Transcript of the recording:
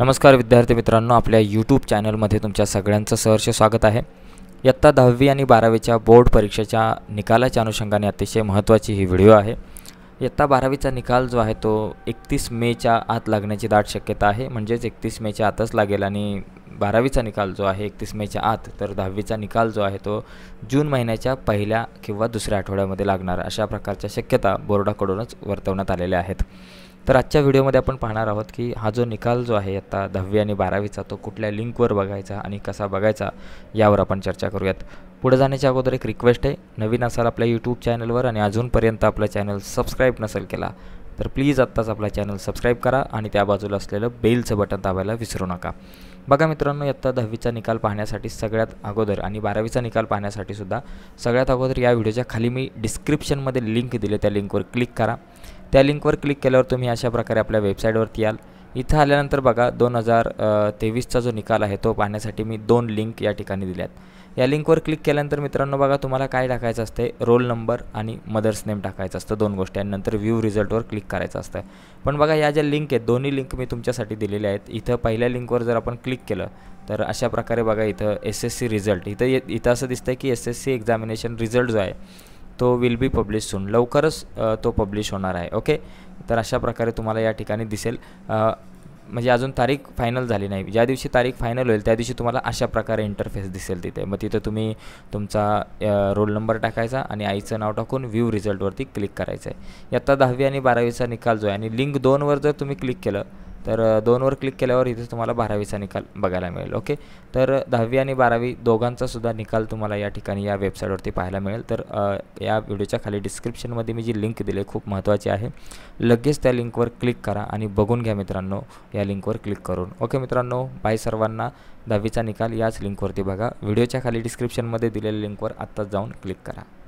नमस्कार विद्यार्थी मित्रांनो आपल्या यूट्यूब चॅनलमध्ये तुमच्या सगळ्यांचं सहर्ष स्वागत आहे इयत्ता दहावी आणि बारावीच्या बोर्ड परीक्षेच्या निकालाच्या अनुषंगाने अतिशय महत्त्वाची ही व्हिडिओ आहे इयत्ता बारावीचा निकाल जो आहे तो एकतीस मेच्या आत लागण्याची दाट शक्यता आहे म्हणजेच एकतीस मेच्या आतच लागेल आणि बारावीचा निकाल जो आहे एकतीस मेच्या आत तर दहावीचा निकाल जो आहे तो जून महिन्याच्या पहिल्या किंवा दुसऱ्या आठवड्यामध्ये लागणार अशा प्रकारच्या शक्यता बोर्डाकडूनच वर्तवण्यात आलेल्या आहेत तर आजच्या व्हिडिओमध्ये आपण पाहणार आहोत की हा जो निकाल जो आहे आता दहावी आणि बारावीचा तो कुठल्या लिंकवर बघायचा आणि कसा बघायचा यावर आपण चर्चा करूयात पुढे जाण्याच्या अगोदर एक रिक्वेस्ट आहे नवीन असाल आपल्या यूट्यूब चॅनलवर आणि अजूनपर्यंत आपला चॅनल सबस्क्राईब नसेल केला तर प्लीज आत्ताच आपला चॅनल सबस्क्राईब करा आणि त्या बाजूला असलेलं बेलचं बटन दाबायला विसरू नका बघा मित्रांनो आत्ता दहावीचा निकाल पाहण्यासाठी सगळ्यात अगोदर आणि बारावीचा निकाल पाहण्यासाठी सुद्धा सगळ्यात अगोदर या व्हिडिओच्या खाली मी डिस्क्रिप्शनमध्ये लिंक दिले त्या लिंकवर क्लिक करा त्या लिंकवर क्लिक केल्यावर तुम्ही अशा प्रकारे आपल्या वेबसाईटवरती याल इथं आल्यानंतर बघा दोन हजार तेवीसचा जो निकाल आहे तो पाहण्यासाठी मी दोन लिंक या ठिकाणी दिल्यात या लिंकवर क्लिक केल्यानंतर मित्रांनो बघा तुम्हाला काय टाकायचं असते रोल नंबर आणि मदर्स नेम टाकायचं असतं दोन गोष्टी आणि नंतर व्ह्यू रिझल्टवर क्लिक करायचं असतं पण बघा या ज्या लिंक आहेत दोन्ही लिंक मी तुमच्यासाठी दिलेल्या आहेत इथं पहिल्या लिंकवर जर आपण क्लिक केलं तर अशा प्रकारे बघा इथं एस एस सी रिझल्ट इथं इथं असं दिसतं की S S C examination result जो आहे तो विल बी पब्लिश सून लवकरच तो पब्लिश होणार आहे ओके तर अशा प्रकारे तुम्हाला या ठिकाणी दिसेल म्हणजे अजून तारीख फायनल झाली नाही ज्या दिवशी तारीख फायनल होईल त्या दिवशी तुम्हाला अशा प्रकारे इंटरफेस दिसेल तिथे मग तिथं तुम्ही तुमचा रोल नंबर टाकायचा आणि आईचं नाव टाकून व्ह्यू रिझल्टवरती क्लिक करायचं आहे आत्ता दहावी आणि बारावीचा निकाल जो आहे आणि लिंक दोनवर जर तुम्ही क्लिक केलं तर दोनवर क्लिक केल्यावर इथे तुम्हाला बारावीचा निकाल बघायला मिळेल ओके तर दहावी आणि बारावी दोघांचासुद्धा निकाल तुम्हाला या ठिकाणी या वेबसाईटवरती पाहायला मिळेल तर या व्हिडिओच्या खाली डिस्क्रिप्शनमध्ये मी जी लिंक दिली आहे खूप महत्त्वाची आहे लगेच त्या लिंकवर क्लिक करा आणि बघून घ्या मित्रांनो या लिंकवर क्लिक करून ओके मित्रांनो बाय सर्वांना दहावीचा निकाल याच लिंकवरती बघा व्हिडिओच्या खाली डिस्क्रिप्शनमध्ये दिलेल्या लिंकवर आत्ताच जाऊन क्लिक करा